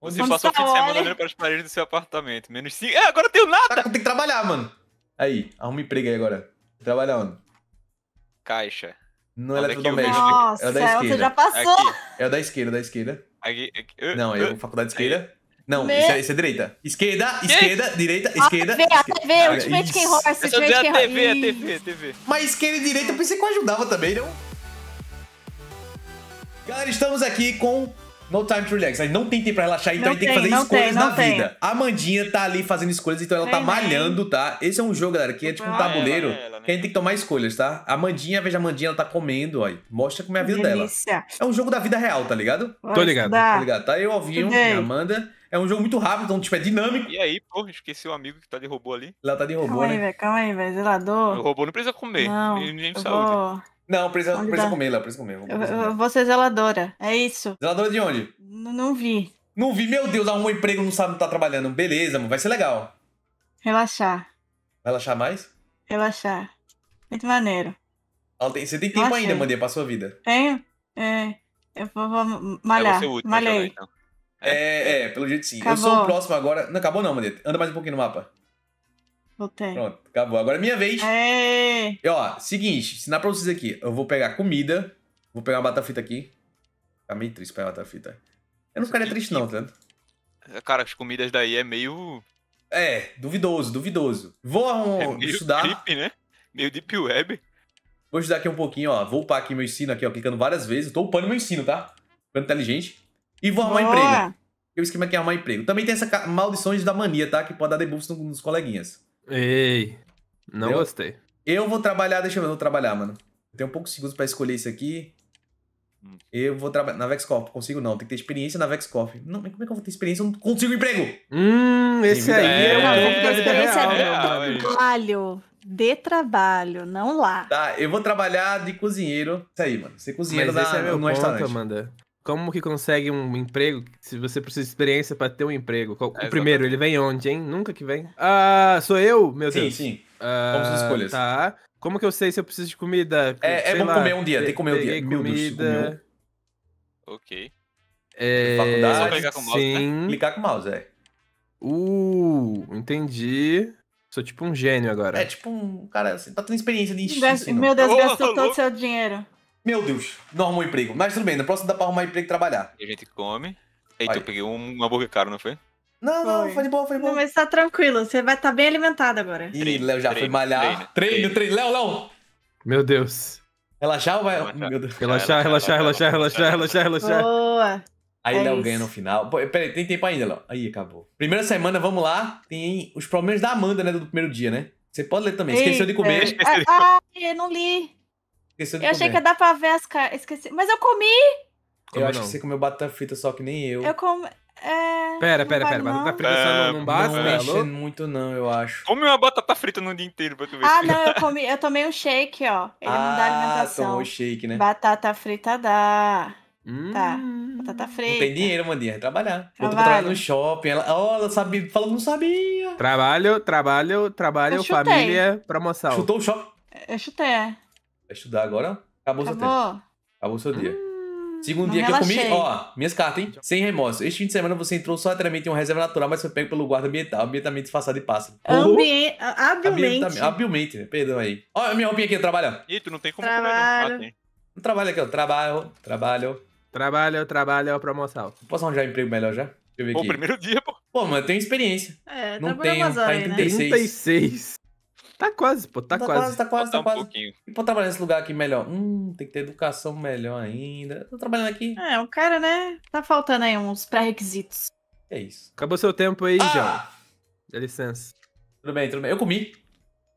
Você passou tá o fim de semana olhando para as paredes do seu apartamento. Menos 5. É, agora eu tenho nada! Tá, tem que trabalhar, mano. Aí, arruma emprego aí agora. Trabalhando. Caixa. No Olha eletrodoméstico. Nossa, é o da esquerda. você já passou. É o da esquerda, da esquerda. Aqui, aqui. Eu, não, é faculdade de esquerda. Aí. Não, isso, é, isso é direita. Esquerda, que? esquerda, direita, a esquerda. TV, esquerda. a TV, Ultimate Horse. TV, a TV, a TV. Mas esquerda e direita eu pensei que eu ajudava também, não? Galera, estamos aqui com no time to relax. Aí não tem tempo pra relaxar, então a gente tem, tem que fazer escolhas tem, na tem. vida. A Mandinha tá ali fazendo escolhas, então ela tá malhando, tá? Esse é um jogo, galera, que é tipo um tabuleiro. Ela, ela, Que a gente tem que tomar escolhas, tá? A Mandinha, veja a Mandinha, ela tá comendo, aí. Mostra como é a vida Delícia. dela. É um jogo da vida real, tá ligado? Tô ligado. Tá ligado, tá? Eu, Alvinho e Amanda. É um jogo muito rápido, então, tipo, é dinâmico. E aí, pô, esqueci o amigo que tá de robô ali. Ela tá de robô, calma né? Aí, velho, calma aí, velho, zelador. O robô não precisa comer. Não, não saúde. Vou... Não, precisa, precisa comer Léo. precisa comer. Eu, eu vou ser zeladora, é isso. Zeladora de onde? N não vi. Não vi, meu Deus, arrumou emprego, não sabe, não tá trabalhando. Beleza, vai ser legal. Relaxar. Relaxar mais? Relaxar. Muito maneiro. Você tem tempo Relaxei. ainda, Mandê, pra sua vida? Tenho? É. Eu vou, vou malhar. É, é último, Malhei. Também, né, então. é, é, pelo jeito sim. Acabou. Eu sou o próximo agora. Não acabou não, Mandê. Anda mais um pouquinho no mapa. Voltei. Pronto, acabou. Agora é minha vez. É. E, ó, seguinte, ensinar pra vocês aqui. Eu vou pegar comida. Vou pegar uma batata aqui. Tá meio triste pegar batata fita. Eu não ficaria triste, não, tá vendo? É, cara, as comidas daí é meio. É, duvidoso, duvidoso. Vou arrumar, é meio estudar. Deep, né? Meio deep web. Vou estudar aqui um pouquinho, ó. Vou upar aqui meu ensino aqui, ó, clicando várias vezes. Eu tô upando meu ensino, tá? Ficando inteligente. E vou arrumar Boa. emprego. Porque o esquema aqui é arrumar emprego. Também tem essa maldições da mania, tá? Que pode dar debuffs nos coleguinhas. Ei, não gostei. Eu vou trabalhar, deixa eu ver, eu vou trabalhar, mano. Eu tenho poucos segundos pra escolher isso aqui. Hum. Eu vou trabalhar na VexCorp, consigo não, tem que ter experiência na VexCorp. Não, mas como é que eu vou ter experiência? Eu não consigo emprego! Hum, esse aí é, é uma experiência né? real, de é, trabalho. De trabalho, não lá. Tá, eu vou trabalhar de cozinheiro. Isso aí, mano. Ser cozinheiro Mas na, esse é meu no ponto, restaurante. Amanda como que consegue um emprego se você precisa de experiência para ter um emprego? Qual, é, o primeiro, ele vem onde, hein? Nunca que vem. Ah, sou eu? Meu sim, Deus. Sim, sim. Ah, Vamos às escolhas. Tá. Como que eu sei se eu preciso de comida? É, é bom lá, comer um dia, tem que comer um dia. Comida. Ok. É, Faculdade. Só né? clicar com o mouse, sim. Né? Clicar com o mouse, é. Uh, entendi. Sou tipo um gênio agora. É tipo um cara, assim, tá tendo experiência de ensino. Meu Deus, gastou oh, todo o seu dinheiro. Meu Deus, não arrumou emprego. Mas tudo bem, na próxima dá pra arrumar emprego e trabalhar. E a gente come. Eita, Aí. eu peguei um hambúrguer caro, não foi? Não, não, foi, foi de boa, foi de boa. Não, mas tá tranquilo, você vai estar tá bem alimentado agora. Ih, Léo já treino, foi malhar. Treino, treino, treino. Léo, Léo! Meu Deus. Relaxar ou vai? Relaxar, Relaxar, relaxar, relaxar, relaxar, relaxar, Boa! Aí é Léo ganha no final. Peraí, tem tempo ainda, Léo. Aí, acabou. Primeira semana, vamos lá. Tem os problemas da Amanda, né? Do primeiro dia, né? Você pode ler também. Esqueceu de comer. É, é, ai, Ah, eu não li de eu comer. achei que ia dar pra ver as caras. Esqueci. Mas eu comi! eu acho que você comeu batata frita só que nem eu. Eu comi. É... Pera, pera, pera. Não. Batata frita só é, não, não basta? Não é. tá né? mexe muito, não, eu acho. Come uma batata frita no dia inteiro pra tu ver. Ah, não, eu comi. Eu tomei um shake, ó. Ele ah, não dá ah, alimentação. tomou shake, né? Batata frita dá. Hum. Tá. Batata frita. Não tem dinheiro, Mandinha. É trabalhar. Trabalho. tô pra no shopping. Ela, oh, ela sabia. Falou, não sabia. Trabalho, trabalho, trabalho, família, promoção. Chutou o shopping? Eu chutei. É. Vai estudar agora. Acabou, Acabou. seu tempo. Acabou o seu dia. Hum, Segundo dia relaxei. que eu comi, ó, minhas cartas, hein? Sem remorso. Este fim de semana você entrou solitariamente em uma reserva natural, mas foi pego pelo guarda ambiental, ambientalmente disfarçado de passa. Ambien habilmente. habilmente, né? Perdão aí. Ó, minha roupinha aqui, trabalha. Ih, tu não tem como trabalho. comer, não. Ah, não trabalha aqui, ó. Trabalho, trabalho. Trabalho, trabalho, é promoção. Posso arranjar um emprego melhor já? Deixa eu ver aqui. Pô, primeiro dia, pô. Pô, mas eu tenho experiência. É, não tenho, tá em 36. Né? 36. Tá quase, pô, tá, tá quase. quase. Tá quase, tá um quase. Pouquinho. E pô, trabalhar nesse lugar aqui melhor. Hum, tem que ter educação melhor ainda. Tô trabalhando aqui. É, o cara, né? Tá faltando aí uns pré-requisitos. É isso. Acabou seu tempo aí, ah! já. Dá licença. Tudo bem, tudo bem. Eu comi.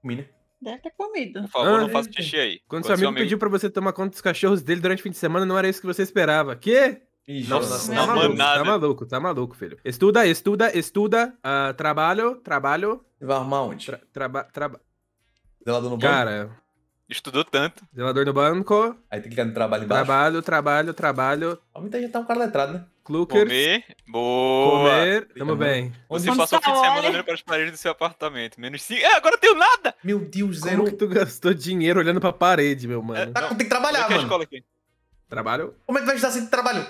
Comi, né? Deve ter comido. Por favor, ah, não faça é. xixi aí. Quando, Quando seu, amigo, amigo pediu pra você tomar conta dos cachorros dele durante o fim de semana, não era isso que você esperava. Quê? Nossa, tá, maluco, tá maluco, tá maluco, filho. Estuda, estuda, estuda. Uh, trabalho, trabalho. Vai arrumar onde? Tra traba, Zelador no banco? Cara. Estudou tanto. Zelador no banco. Aí tem que clicar no trabalho embaixo. Trabalho, trabalho, trabalho. Aumenta gente tá um cara letrado, né? Clucker. Comer. Boa. Comer. Tamo bem. Você Vamos passou o fim de semana olhando para as paredes do seu apartamento. Menos 5. É, agora eu tenho nada! Meu Deus, zero. Como que tu gastou dinheiro olhando pra parede, meu mano? É, tá, tem que trabalhar, é é mano. Escola aqui. Trabalho. Como é que vai ajudar sem trabalho?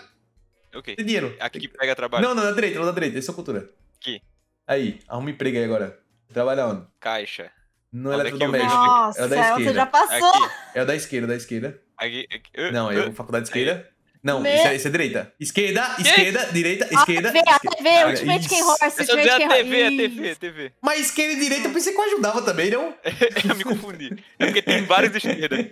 Ok. Tem dinheiro. Aqui que pega trabalho. Não, não, da direita, não, da direita. Essa é a cultura. Aqui. Aí, arruma emprego aí agora. Trabalha onde? Caixa no Onde é eletrodoméstico. É Nossa, é o da é esquerda. você já passou. Aqui. É o da esquerda, é da esquerda. Aqui, aqui. Uh, Não, eu, faculdade de esquerda. Aí. Não, isso, é, isso é direita. Esquerda, que? esquerda, direita, a esquerda. TV, esquerda. a TV, ah, Ultimate Ken Horse, Ultimate Ken Horse. A TV, a TV, a TV. Mas esquerda e direita eu pensei que eu ajudava também, não? eu me confundi. É porque tem vários esquerdas.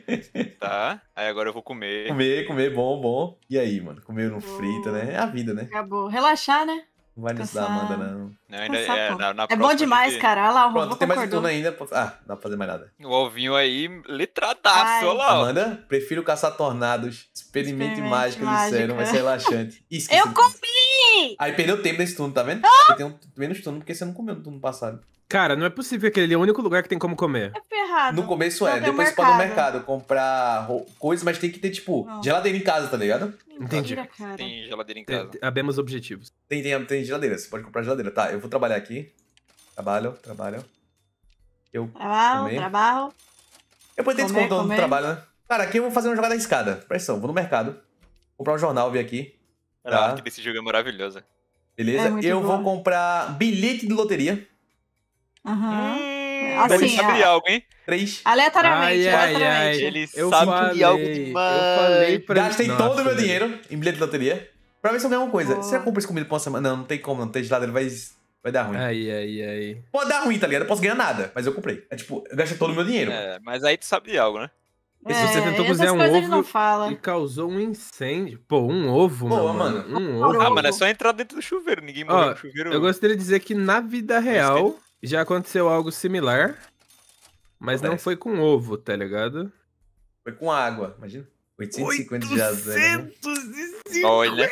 Tá, aí agora eu vou comer. Comer, comer, bom, bom. E aí, mano? Comer no frito, né? É a vida, né? Acabou. Relaxar, né? Não vai nisso da Amanda, não. não ainda, é, na, na é bom demais, cara. Olha lá, o Pronto, tem mais um turno ainda. Ah, não dá pra fazer mais nada. O ovinho aí, letradaço, olha lá. Amanda, prefiro caçar tornados. Experimente, mágica, mágica. disseram, vai ser relaxante. Esqueci eu comi! Aí perdeu tempo nesse turno, tá vendo? Ah! Você tem menos turno porque você não comeu no turno passado. Cara, não é possível que ele é o único lugar que tem como comer. É ferrado. No começo é, depois você pode no mercado comprar coisas, mas tem que ter, tipo, não. geladeira em casa, tá ligado? Entendi. Tem geladeira em casa. Tem, abemos objetivos. Tem, tem, tem geladeira, você pode comprar geladeira. Tá, eu vou trabalhar aqui. Trabalho, trabalho. Eu trabalho, também. trabalho. Eu poderia ter descontando no trabalho, né? Cara, aqui eu vou fazer uma jogada escada. Presta atenção, vou no mercado, comprar um jornal, vir aqui. Tá. esse jogo é maravilhoso. Beleza? É eu vou comprar bilhete de loteria. Aham. É. assim, ele sabe de é. algo, hein? Três. Aleatoriamente, ai, aleatoriamente. Ai, ele eu sabe falei, de algo Eu falei pra Gastei todo o meu dinheiro em bilhete de loteria. Pra ver se eu ganho uma coisa. Oh. Se eu compro isso comida por uma semana. Não, não tem como, não tem gelado, ele vai. Vai dar ruim. Aí, aí, aí. Pode dar ruim, tá ligado? Eu posso ganhar nada, mas eu comprei. É tipo, eu gastei todo o meu dinheiro. É, mas aí tu sabe de algo, né? É, se você é, tentou cozinhar um ovo e causou um incêndio. Pô, um ovo, Pô, mano. mano. Um ovo. Ah, mano, é só entrar dentro do chuveiro. Ninguém morreu no chuveiro. Eu né? gostaria de dizer que na vida real, já aconteceu algo similar, mas não foi com ovo, tá ligado? Foi com água, imagina. 850 dias. azul. 850! Olha.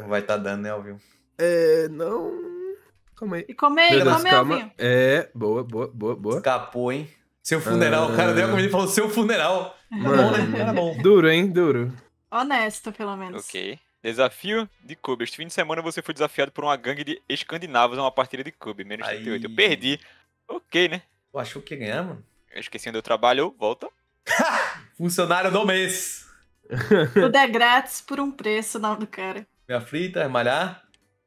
Não vai estar tá dando, né, óbvio. É, não. Calma aí. E comer, Deus, calma. É, boa, boa, boa, boa. Escapou, hein? Seu funeral, ah... o cara deu a comida e falou seu funeral. Tá Mano, bom, né? Era bom. Duro, hein? Duro. Honesto, pelo menos. Ok. Desafio de Kobe. Este fim de semana você foi desafiado por uma gangue de escandinavos a uma partida de Kobe, menos 38. Eu perdi. Ok, né? Tu achou que ganhamos? Eu esqueci onde eu trabalho. Volta. Funcionário do mês. Tudo é grátis por um preço, não do cara. Minha frita, é malhar.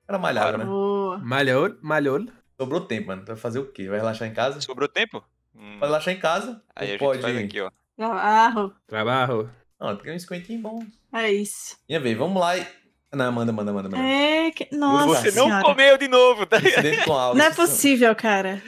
Era malhar, né? Malhou, malhou. Sobrou tempo, mano. vai fazer o quê? Vai relaxar em casa? Sobrou tempo? Hum. Vai relaxar em casa. Aí a gente pode... faz aqui, ó. Trabalho. Trabalho. Não, eu é peguei é um cinquentinho bom. É isso. Minha vez, vamos lá e... Não, manda, manda, manda. manda. É, que... Nossa Você senhora. não comeu de novo, tá? Aula, não é possível, cara.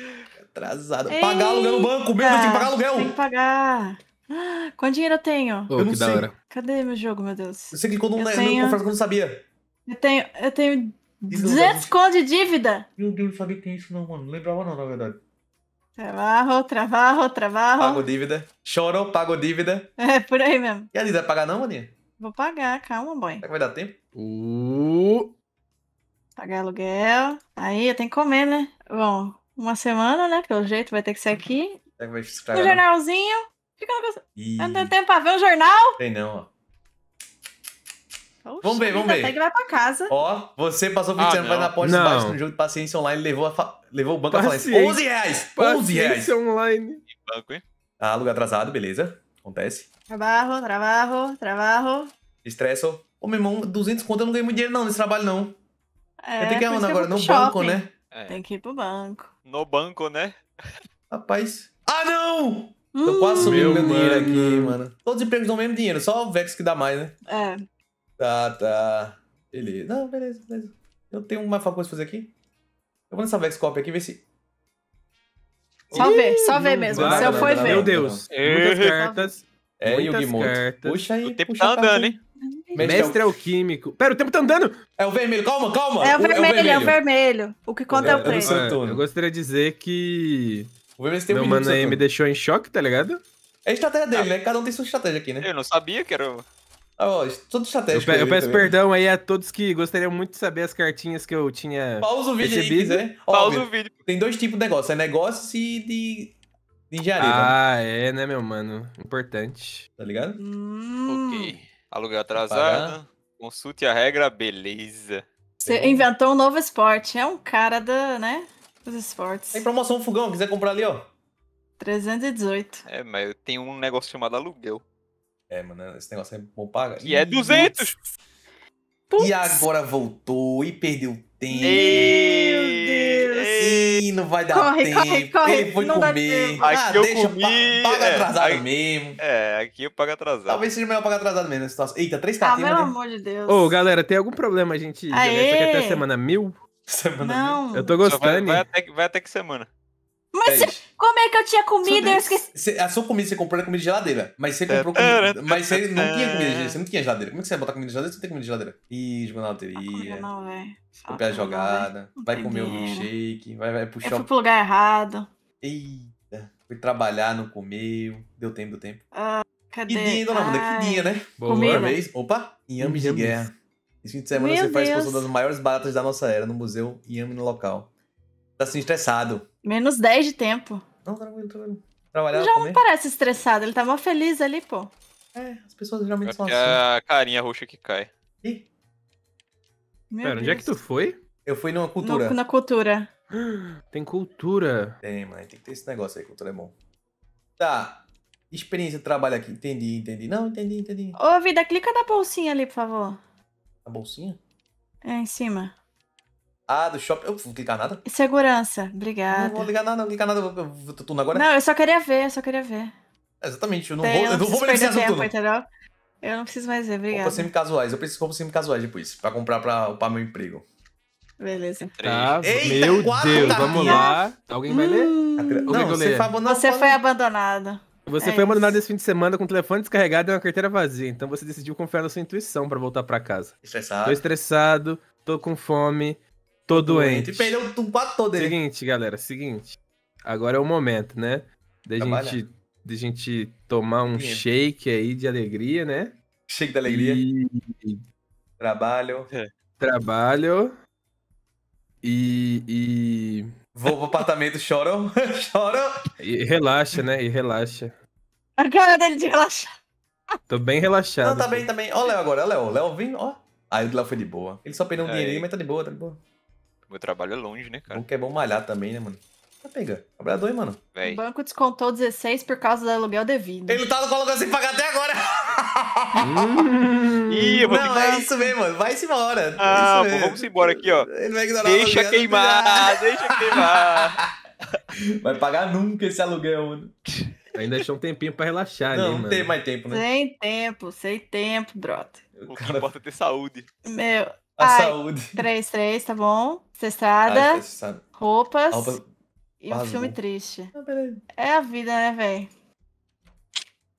Atrasado. pagar aluguel no banco, mesmo tem que pagar aluguel. Tem que pagar. Ah, quanto dinheiro eu tenho? Oh, eu não sei. Hora. Cadê meu jogo, meu Deus? Você clicou num... Eu, tenho... eu não que eu não sabia. Eu tenho... Eu tenho... 200 conto de dívida? Meu Deus, não sabia que tem isso não, mano. Não lembrava não, na verdade. Trabalho, trabalho, trabalho. Pago dívida. chorou pago dívida. É, por aí mesmo. E a Liz vai pagar não, Aninha? Vou pagar, calma, boy. Será que vai dar tempo? Uh... Pagar aluguel. Aí eu tenho que comer, né? Bom, uma semana, né? Pelo jeito vai ter que ser aqui. Será que vai ficar? Um jornalzinho. Fica no... Ih. Eu não tenho tempo pra ver o um jornal. Tem não, ó. Oxi, vamos ver, vamos ver. Até que vai pra casa. Ó, você passou ah, o fim de semana vai na aposta não. baixo no jogo de paciência online levou, levou o banco paciência. a falência. 11 reais! 11 reais! Paciência online. banco, hein? Ah, lugar atrasado, beleza. Acontece. Trabalho, trabalho, trabalho. Estresso. Ô, meu irmão, 200 conto eu não ganhei muito dinheiro não nesse trabalho, não. É, tem que ganhar agora, no shopping. banco, né? É. Tem que ir pro banco. No banco, né? Rapaz. Ah, não! Tô quase hum. subindo meu, meu dinheiro aqui, mano. Todos os empregos dão o mesmo dinheiro, só o Vex que dá mais, né? É. Tá, tá. Beleza. Não, beleza, beleza. Eu tenho uma coisa pra fazer aqui. Eu vou nessa Copy aqui ver se. Só Ih, ver, só ver mesmo. se eu for ver. Meu Deus. Muitas cartas. É, muitas cartas. Puxa aí. O tempo puxa tá andando, hein? Mestre, Mestre é o químico. Pera, o tempo tá andando! É o vermelho, calma, calma! É o vermelho, é o vermelho. É o, vermelho. o que conta é, é, é o prêmio. É, eu gostaria de dizer que. O vermelho tem um Meu mano aí me deixou em choque, tá ligado? É a estratégia dele, ah. né? Cada um tem sua estratégia aqui, né? Eu não sabia que era. Oh, tudo estratégico. Eu, pe eu peço também. Tá perdão aí a todos que gostariam muito de saber as cartinhas que eu tinha. Pausa o vídeo recebido. aí, quiser. Pausa Óbvio, o vídeo. Tem dois tipos de negócio: é negócio e de, de engenharia. Tá? Ah, é, né, meu mano? Importante. Tá ligado? Hum. Ok. Aluguel atrasado. Consulte a regra, beleza. Você Tem inventou um novo esporte. É um cara da, né? Dos esportes. Tem promoção fogão, quiser comprar ali, ó. 318. É, mas eu tenho um negócio chamado aluguel. É, mano, esse negócio é bom pagar. É e é 200! E agora voltou e perdeu tempo. Meu Deus! Sim, não vai dar corre, tempo. Corre, corre, Ele foi comer. Ah, aqui deixa, eu comi. paga é, atrasado aqui, mesmo. É, aqui eu pago atrasado. Talvez seja melhor pagar atrasado mesmo. Situação. Eita, três cartinhas. Ah, pelo amor de Deus. Ô, oh, galera, tem algum problema a gente jogar isso aqui é até semana mil? Semana não. mil? Eu tô gostando. Vai, vai, até, vai até que semana? Mas é cê, como é que eu tinha comida? Eu esqueci. Cê, a sua comida você comprou na comida de geladeira. Mas você é, comprou comida. É, mas você não tinha comida de Você não tinha geladeira. Como é que você ia botar comida de geladeira se não tem comida de geladeira? Ih, jogou na loteria. Ah, não, velho. Copiar a jogada. Não vai comer o milkshake. Vai, vai puxar. Eu fui pro lugar errado. Eita. Fui trabalhar, não comeu. Deu tempo, deu tempo. Ah, cadê? Que dia, dona Amanda? Que dia, né? Boa comida. vez. Opa! Inhames de guerra. Esse fim de semana Meu você Deus. faz exposição das maiores baratas da nossa era no museu Yami no local. Tá assim, estressado. Menos 10 de tempo. Não, tá tranquilo, tá tranquilo. já comer. não parece estressado, ele tava tá feliz ali, pô. É, as pessoas geralmente são assim. É a carinha roxa que cai. Ih. Meu Pera, Deus. onde é que tu foi? Eu fui numa cultura. No, na cultura. Tem cultura. Tem, mãe, tem que ter esse negócio aí, cultura é bom. Tá. Experiência de trabalho aqui. Entendi, entendi. Não, entendi, entendi. Ô, vida, clica na bolsinha ali, por favor. Na bolsinha? É, em cima. Ah, do shopping. Eu não vou clicar nada? Segurança, obrigada. Não vou ligar nada, não vou clicar nada, eu vou turno agora. Não, eu só queria ver, eu só queria ver. exatamente, eu não vou, eu não vou perder do tudo Entendeu? Eu não preciso mais ver, obrigada. Roupas semi-casuais, eu preciso de roupas semi-casuais depois, pra comprar pra upar meu emprego. Beleza. Tá, Eita, meu Deus, vamos lá. Alguém vai ler? Hum, não, você, ler? Foi você foi abandonado. Você é foi abandonado isso. esse fim de semana com o telefone descarregado e uma carteira vazia. Então você decidiu confiar na sua intuição para voltar para casa. Estressado. Tô estressado, tô com fome, Tô doente. doente. Perdeu o todo dele. Seguinte, galera, seguinte. Agora é o momento, né? De gente, de gente tomar um Sim. shake aí de alegria, né? Shake da alegria. E... Trabalho. É. Trabalho. E. e... Vou pro apartamento, choram. choram. E relaxa, né? E relaxa. A cara dele de relaxar. Tô bem relaxado. Não, tá bem, tá bem. Ó, o Léo agora, ó, Léo. Léo vindo, ó. Aí o Léo foi de boa. Ele só perdeu um é. dinheirinho, mas tá de boa, tá de boa. Meu trabalho é longe, né, cara? Bom que é bom malhar também, né, mano? Tá pegando. Trabalhador, hein, mano? Véi. O banco descontou 16 por causa do aluguel devido. Ele tá colocando sem pagar até agora. Ih, eu vou Não, é isso mesmo, mano. Vai-se embora. Ah, é vamos embora aqui, ó. Ele vai ignorar Deixa o né? queimar, deixa queimar. Vai pagar nunca esse aluguel, mano. Ainda achou um tempinho pra relaxar, não, né, mano? Não tem mais tempo, né? Sem tempo, sem tempo, brother. O, o cara... que importa é ter saúde. Meu, a Ai, saúde. Três, três, tá bom. Cessada. Roupas. Roupa... E um filme triste. Ah, é a vida, né, velho?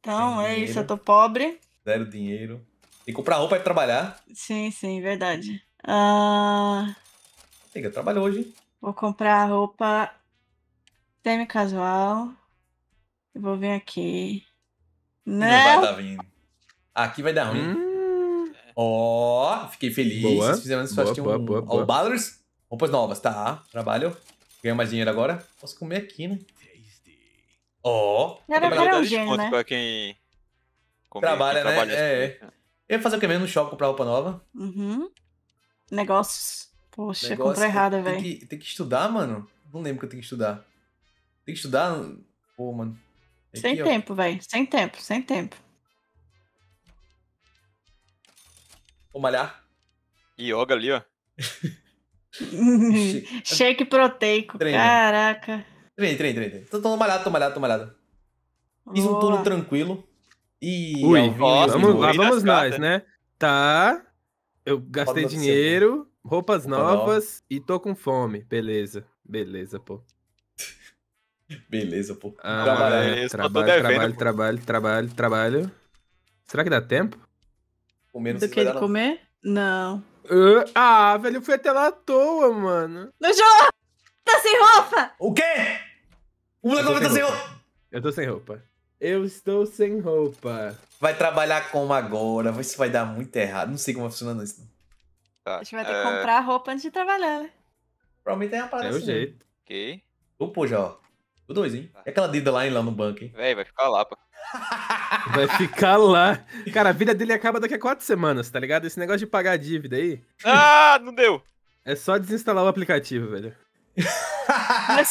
Então, é isso. Eu tô pobre. Zero dinheiro. Tem que comprar roupa e trabalhar. Sim, sim, verdade. Ah... trabalho hoje. Vou comprar roupa semi-casual. Vou vir aqui. Não, Não vai dar vindo. Aqui vai dar ruim. Hum? Ó, oh, fiquei feliz. Boa, Vocês fizeram isso, boa, acho boa, um... boa, boa. Ballers. Roupas novas, tá. Trabalho. Ganhei mais dinheiro agora. Posso comer aqui, né? Ó. Oh, era era um né? Pra quem... Comer, trabalha, quem né? Assim, é, é. Eu ia fazer o que mesmo no shopping, comprar roupa nova. Uhum. Negócios. Poxa, Negócio, compra errada, velho. Tem que, tem que estudar, mano. Não lembro que eu tenho que estudar. Tem que estudar? Pô, mano. Aqui, sem ó. tempo, velho. Sem tempo, sem tempo. Vou malhar. Yoga ali, ó. Uhum. Shake proteico, treino. caraca. Treino, treino, treino. Tô, tô malhado, tô malhado, tô malhado. Fiz um turno tranquilo. E. Ui, nossa, vamos, lá, assim, vamos nós, cartas. né? Tá. Eu gastei Pode dinheiro, ser, roupas novas e tô com fome. Beleza, beleza, pô. beleza, pô. Ah, trabalho, né? trabalho, trabalho, trabalho, trabalho, trabalho. Será que dá tempo? Comer não Do que ele comer? Não. Uh, ah, velho, eu fui até lá à toa, mano. No Tá sem roupa! O quê? O moleque tá sem roupa. Eu tô sem roupa. Eu estou sem roupa. Vai trabalhar como agora? Isso vai dar muito errado. Não sei como vai funcionar isso. Tá. A gente vai ter que é. comprar roupa antes de trabalhar, né? Provavelmente é uma parada É assim, o jeito. Ok. Vou já, ó. O dois, hein? Tá. E aquela dívida lá, hein, lá no banco, hein? Véi, vai ficar lá, pô. Vai ficar lá. Cara, a vida dele acaba daqui a quatro semanas, tá ligado? Esse negócio de pagar a dívida aí. Ah, não deu! É só desinstalar o aplicativo, velho. É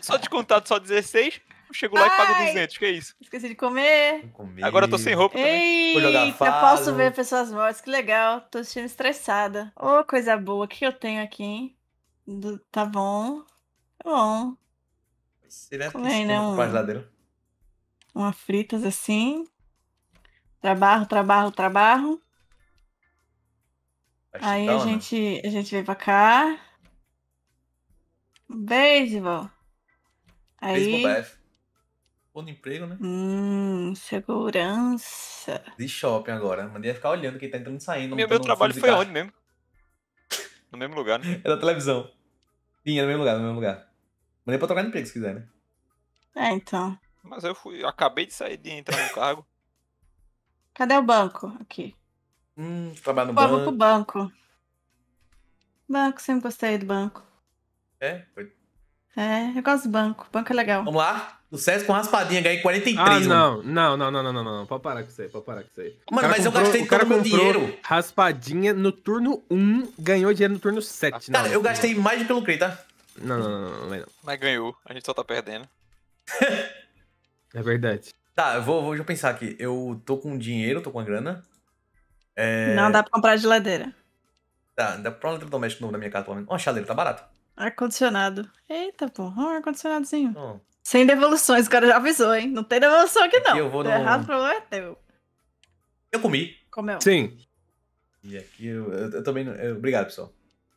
só de contato, só 16. chegou chego lá Ai, e pago 200, que é isso? Esqueci de comer. comer. Agora eu tô sem roupa Ei, também. Eita, eu posso ver pessoas mortas, que legal. Tô sentindo estressada. Ô, oh, coisa boa, o que eu tenho aqui, hein? Tá bom. Tá bom. Será que Comer, não. Né, Paz uma fritas assim. Trabalho, trabalho, trabalho. Aí a, né? gente, a gente veio pra cá. Beisebol. Aí. Beisebol Bom emprego, né? Hum, segurança. De shopping agora. Né? Mandei ficar olhando quem tá entrando e saindo. Meu, meu trabalho foi onde mesmo? No mesmo lugar, né? É da televisão. Sim, é no mesmo lugar, no mesmo lugar. Mandei pra trocar de emprego se quiser, né? É, então. Mas eu fui, eu acabei de sair de entrar no cargo. Cadê o banco? Aqui. Hum, trabalho no Pô, banco. Vou pro banco. Banco, sempre gostei do banco. É? Foi. É, eu gosto do banco. Banco é legal. Vamos lá? O César com raspadinha, ganhei 43. Ah, não, não, não, não, não, não, não. Pode parar com isso aí, pode parar com isso aí. Mano, mas comprou, eu gastei todo meu dinheiro. Raspadinha no turno 1, ganhou dinheiro no turno 7. Cara, não, eu gastei mais pelo CRI, tá? Não, não, não, não, não, não. Mas ganhou, a gente só tá perdendo. É verdade. Tá, eu vou, vou deixa eu pensar aqui. Eu tô com dinheiro, tô com a grana. É... Não dá pra comprar geladeira. Tá, dá pra um eletrodoméstico novo da minha casa, pelo menos. Uma chaleira, tá barato. Ar-condicionado. Eita, porra, um ar-condicionadozinho. Oh. Sem devoluções, o cara já avisou, hein? Não tem devolução aqui, aqui não. eu vou no... errado, o problema é teu. Eu comi. Comeu. Sim. E aqui eu, eu, eu também. Eu, obrigado, pessoal.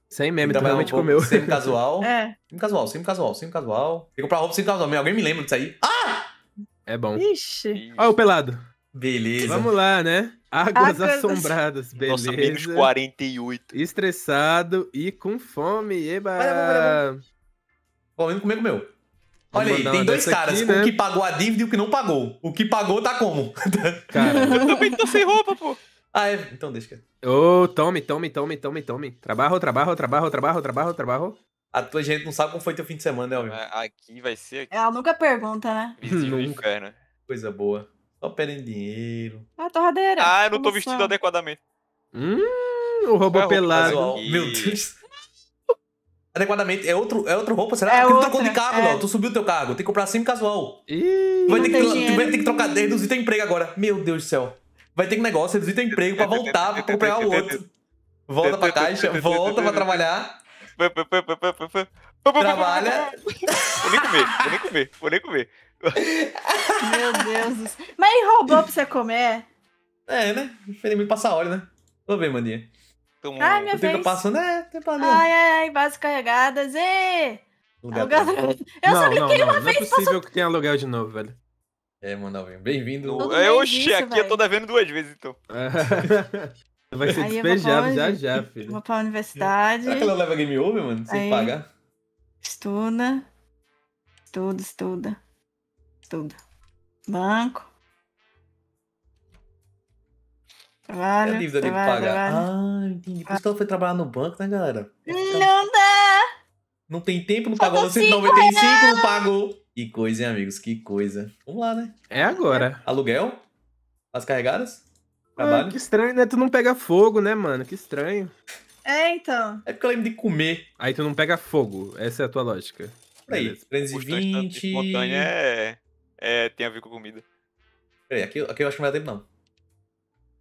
Sem meme, então, realmente comeu. Sem casual. É. Sem casual, sem casual, sem casual. Tem que comprar roupa sem casual. Alguém me lembra disso aí? Ah! É bom. Ixi. Olha o pelado. Beleza. Vamos lá, né? Águas, Águas assombradas, beleza. Nossa, menos 48. Estressado e com fome, eba! Vai, vai, vai, Bom, comigo meu. Olha aí, tem dois caras, aqui, né? o que pagou a dívida e o que não pagou. O que pagou tá como? Cara, eu também tô sem roupa, pô. Ah, é. Então deixa. Ô, oh, tome, tome, tome, tome, tome. Trabalho, trabalho, trabalho, trabalho, trabalho, trabalho. A tua gente não sabe como foi teu fim de semana, né, é, Aqui vai ser. Aqui. Ela é nunca pergunta, né? Nunca, inferno. Coisa boa. Só perdendo dinheiro. A tá torradeira. Ah, eu não tô vestido sabe? adequadamente. Hum, o robô pelado. E... Meu Deus. Adequadamente, é outro, é outro roupa, será? É Porque tu trocou de cargo, é. Ó, tu subiu teu cargo, tem que comprar sempre casual. Ih, vai ter que, tu vai ter que trocar, reduzir teu emprego agora. Meu Deus do céu. Vai ter que negócio, reduzir teu emprego pra voltar, pra comprar o outro. Volta pra caixa, volta pra trabalhar. Trabalha. Vou nem comer, vou nem comer, vou nem comer. Meu Deus. Mas e roubou pra você comer? É, né? Infelizmente passa óleo, né? Tô bem, mania. ai, minha vez. Eu passo, né? Tem problema. Ai, ai, bases carregadas. E... Aluguel... Eu não, só cliquei não, não, uma não vez. Não é possível passou... que tenha aluguel de novo, velho. É, mano, bem-vindo. É Oxi, aqui eu tô devendo duas vezes, então. Vai ser despejado já já, filho. Vou pra universidade. Será que ela leva game over, mano? Sem aí, pagar? Estuda. Estuda, estuda. Estuda. Banco. Trabalho. É a dívida trabalho, que pagar. Trabalho. Ah, entendi. Por isso que ela foi trabalhar no banco, né, galera? Não dá! Não tem tempo, não pagou. 195, não. não pagou. Que coisa, hein, amigos? Que coisa. Vamos lá, né? É agora. Aluguel? As carregadas? Ah, trabalho? que estranho, né? Tu não pega fogo, né, mano? Que estranho. É, então. É porque eu lembro de comer. Aí tu não pega fogo. Essa é a tua lógica. Peraí, 320... Espontânea é... é... tem a ver com comida. Peraí, aqui, aqui eu acho que não vai dar tempo, não.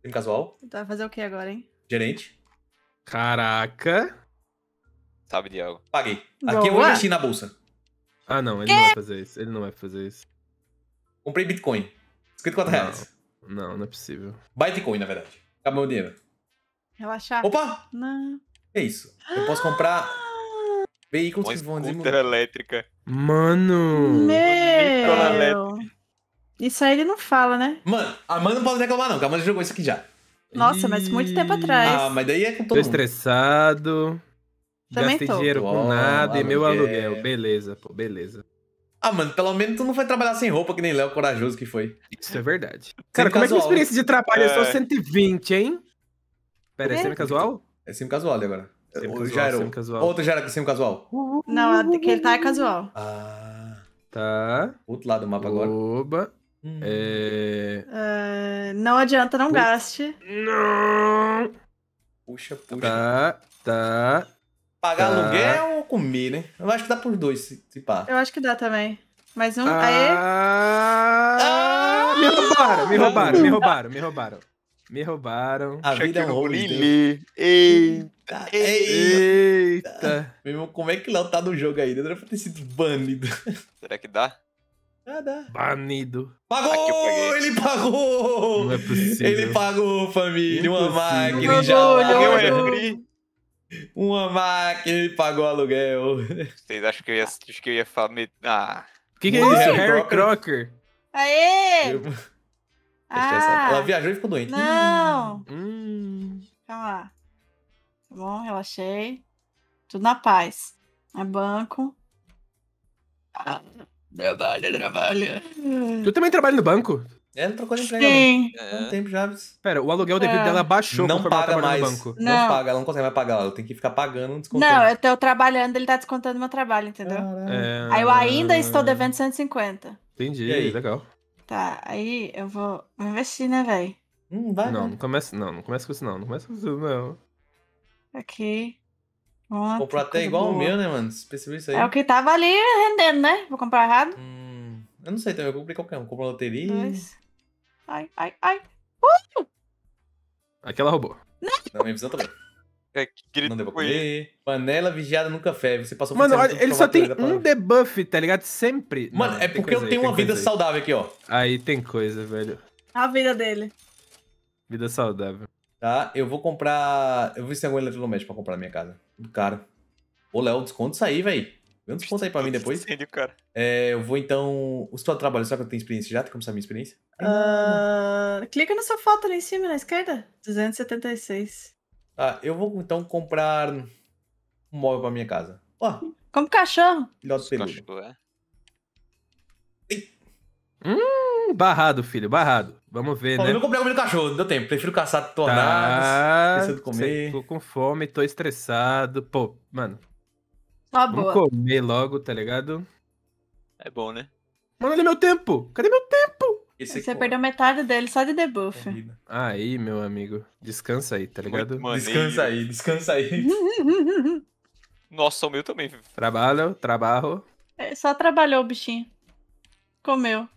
Tempo casual. Tu então, vai fazer o que agora, hein? Gerente. Caraca. Sabe de algo. Paguei. Boa. Aqui eu vou investir na bolsa. Ah, não. Ele que? não vai fazer isso. Ele não vai fazer isso. Comprei Bitcoin. 54 reais. Não. Não, não é possível. Bitcoin, na verdade. Acabou o dinheiro. Relaxar. Opa! Não. É isso. Eu posso comprar veículos Uma que vão desenvolver. elétrica. Mano! Meu! Isso aí ele não fala, né? Mano, a Mano não pode reclamar, não, que a Mano jogou isso aqui já. Nossa, mas muito tempo atrás. Ah, mas daí é com todo Tô mundo. estressado. Também Gastei tô. dinheiro com Uou, nada aluguel. e meu aluguel. Beleza, pô, beleza. Ah, mano, pelo menos tu não foi trabalhar sem roupa, que nem Léo corajoso que foi. Isso é verdade. Cara, como é que a experiência de trabalho é, só 120, hein? Pera, é, é semi-casual? É semi-casual agora. Semi já era semi -casual. Outra já era semi-casual? Não, aquele tá é casual. Ah. Tá. Outro lado do mapa agora. Oba. Hum. É... Ah, não adianta, não gaste. Não! Puxa, puxa. Tá, tá. Pagar ah. aluguel ou comer, né? Eu acho que dá por dois, se, se pá. Eu acho que dá também. Mas um. Ah... Aê! Ah... Me roubaram, me roubaram, me roubaram, me roubaram. Me roubaram. A vida é um roubo. Eita, eita, Meu irmão, como é que Léo tá no jogo ainda? Deve ter sido banido. Será que dá? Ah, dá. Banido. Pagou! Ele pagou! Não é possível. Ele pagou, família. É Uma máquina. Não, já não, não, não, uma máquina e pagou aluguel. Vocês acham que eu ia, acho que eu ia falar. Ah. O que, que é isso? Harry, Harry Crocker. Crocker. Aê! Eu... Ah, Ela viajou e ficou doente. Não! Hum. Calma lá. Tá bom, relaxei. Tudo na paz. É banco. Ah, trabalha. Tu também trabalha no banco? É, ela trocou de emprego. Né? Sim. Há um é. tempo já. Pera, o aluguel devido é. dela baixou não paga mais. no banco. Não. não. paga, ela não consegue mais pagar. Ela tem que ficar pagando um desconto. Não, eu tô trabalhando, ele tá descontando meu trabalho, entendeu? É... Aí eu ainda estou devendo 150. Entendi, aí? legal. Tá, aí eu vou, vou investir, né, velho? Hum, vai, não, não começa, não, não começa com isso não, não começa com isso não. Aqui. Nossa, Comprou até igual boa. o meu, né, mano? Especialista percebeu isso aí? É o que tava ali rendendo, né? Vou comprar errado. Hum, eu não sei então eu comprei qualquer um. Comprei loteria. Dois ai, ai, ai. Uh! Aquela roubou. Não, não minha visão também. Tá é, não devo comer. Panela vigiada no café. Você passou Mano, olha, ele só tem um debuff, tá ligado? Sempre. Mano, não, é porque eu tenho aí, uma vida aí. saudável aqui, ó. Aí tem coisa, velho. A vida dele. Vida saudável. Tá, eu vou comprar. Eu vou ver se tem algum eletrodoméstico pra comprar na minha casa. cara caro. Ô, Léo, desconto isso aí, velho. Vamos os aí pra mim depois. Incêndio, cara. É, eu vou então. O tuas trabalhos só que eu tenho experiência já? Tem como saber minha experiência? Uh, clica na sua foto ali em cima, na esquerda. 276. Ah, tá, eu vou então comprar um móvel pra minha casa. Ó. Oh. Como cachorro. Filhote Cachorro, é. Hum, barrado, filho, barrado. Vamos ver, Bom, né? Eu não comprei comida do cachorro, não deu tempo. Prefiro caçar tornados, tá, comer. Tô com fome, tô estressado. Pô, mano, Tá comer logo, tá ligado? É bom, né? Mano, olha é meu tempo! Cadê meu tempo? Esse Você perdeu metade dele só de debuff. Corrida. É aí, meu amigo. Descansa aí, tá ligado? Descansa aí, descansa aí. Nossa, o meu também. Trabalho, trabalho. É, só trabalhou o bichinho. Comeu.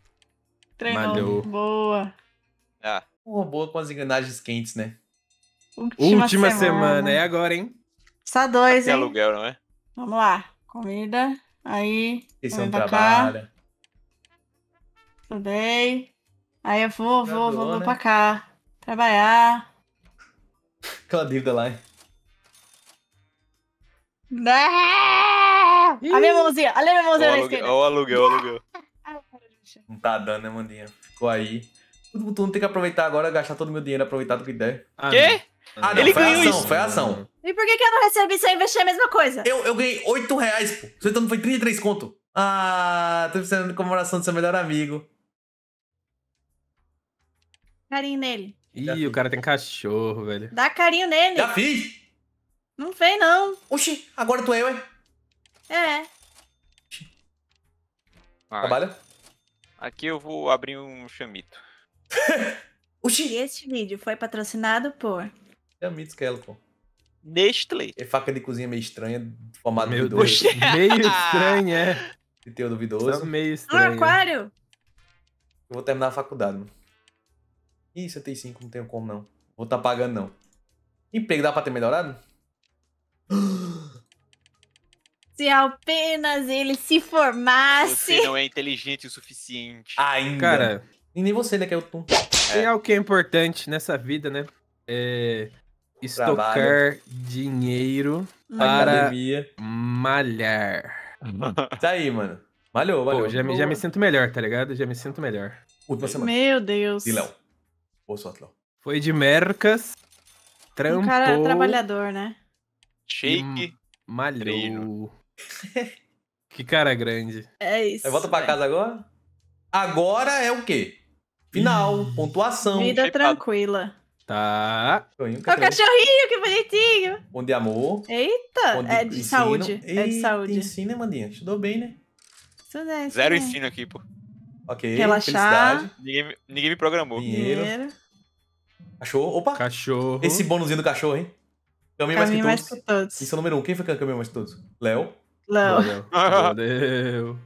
Treinou. Malhou. Boa. Ah. Um robô com as engrenagens quentes, né? Última, Última semana. semana. é agora, hein? Só dois, Até hein? aluguel, não é? Vamos lá. Comida. Aí. Esse é um trabalho. Estudei. Aí eu vou, vou, vou, vou né? pra cá. Trabalhar. Aquela dívida lá. hein? Olha a minha mãozinha, olha a minha mãozinha Olha o aluguel, olha o aluguel. Não tá dando, né, Mandinha? Ficou aí. Tudo mundo tem que aproveitar agora, gastar todo o meu dinheiro, aproveitar do que der. Ah, Quê? Ah, não, ele foi ganhou ação, isso. Foi ação. E por que, que eu não recebi se eu investi é a mesma coisa? Eu, eu ganhei 8 reais, pô. Você também foi 33 conto. Ah, tô precisando de comemoração do seu melhor amigo. Carinho nele. Ih, o cara tem cachorro, velho. Dá carinho nele. Já fiz. Não fez, não. Oxi, agora tu é, ué. É. Trabalha. Aqui eu vou abrir um chamito. Oxi. E este vídeo foi patrocinado por... Dinamite é Skeleton. Nestlé. É faca de cozinha meio estranha, formada meio duvidoso. meio estranha, é. De teu duvidoso. meio estranho. Um aquário? Eu vou terminar a faculdade, mano. Ih, 75, não tenho como não. Vou estar tá pagando, não. Emprego dá pra ter melhorado? Se apenas ele se formasse. Você não é inteligente o suficiente. Ainda. Cara, e nem você, né, que é o Tum. É algo que é importante nessa vida, né? É estocar trabalho. dinheiro hum. para academia. malhar. Tá aí, mano. Malhou, valeu. já, me, já me sinto melhor, tá ligado? Já me sinto melhor. Meu Deus. E Léo. Boa sorte, Léo. Foi de mercas. Trampou. Um cara trabalhador, né? Shake. Malhou. Treino. que cara grande. É isso. Volta pra casa agora? Agora é o quê? Final, pontuação. Vida tranquila. Tá. É cachorrinho. cachorrinho, que bonitinho. Onde é amor. Eita, Bom de é de ensino. saúde. é de saúde. Ensina, mandinha? Estudou bem, né? Estudei. Né? Zero ensino aqui, pô. Ok, Relaxar. Ninguém, ninguém me programou. Dinheiro. Dinheiro. Cachorro. Opa. Cachorro. Esse bônusinho do cachorro, hein? Caminho, mais, que mais que todos. Isso é o número um. Quem foi que é caminhou mais que todos? Léo. Léo. Léo.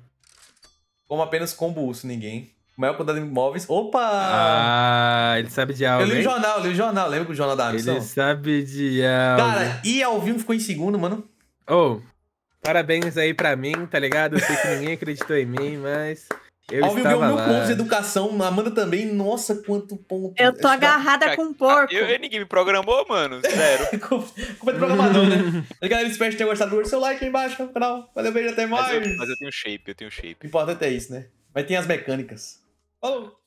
Como apenas combo urso, ninguém maior quantidade de imóveis. Opa! Ah, ele sabe de algo. Eu li o jornal, li o jornal. Lembra que o jornal da Amazon? Ele sabe de algo. Cara, e vivo ficou em segundo, mano. Ô, oh, parabéns aí pra mim, tá ligado? Eu sei que ninguém acreditou em mim, mas. Eu vivo ganhou mil pontos de educação, Amanda também. Nossa, quanto ponto. Eu tô agarrada com um porco. Eu, eu, ninguém me programou, mano. Sério. Culpa do programador, né? Galera, espero que tenham gostado do Seu like aí embaixo no canal. Valeu, beijo, até mais. Mas eu, mas eu tenho shape, eu tenho shape. O importante é isso, né? Mas tem as mecânicas. Falou!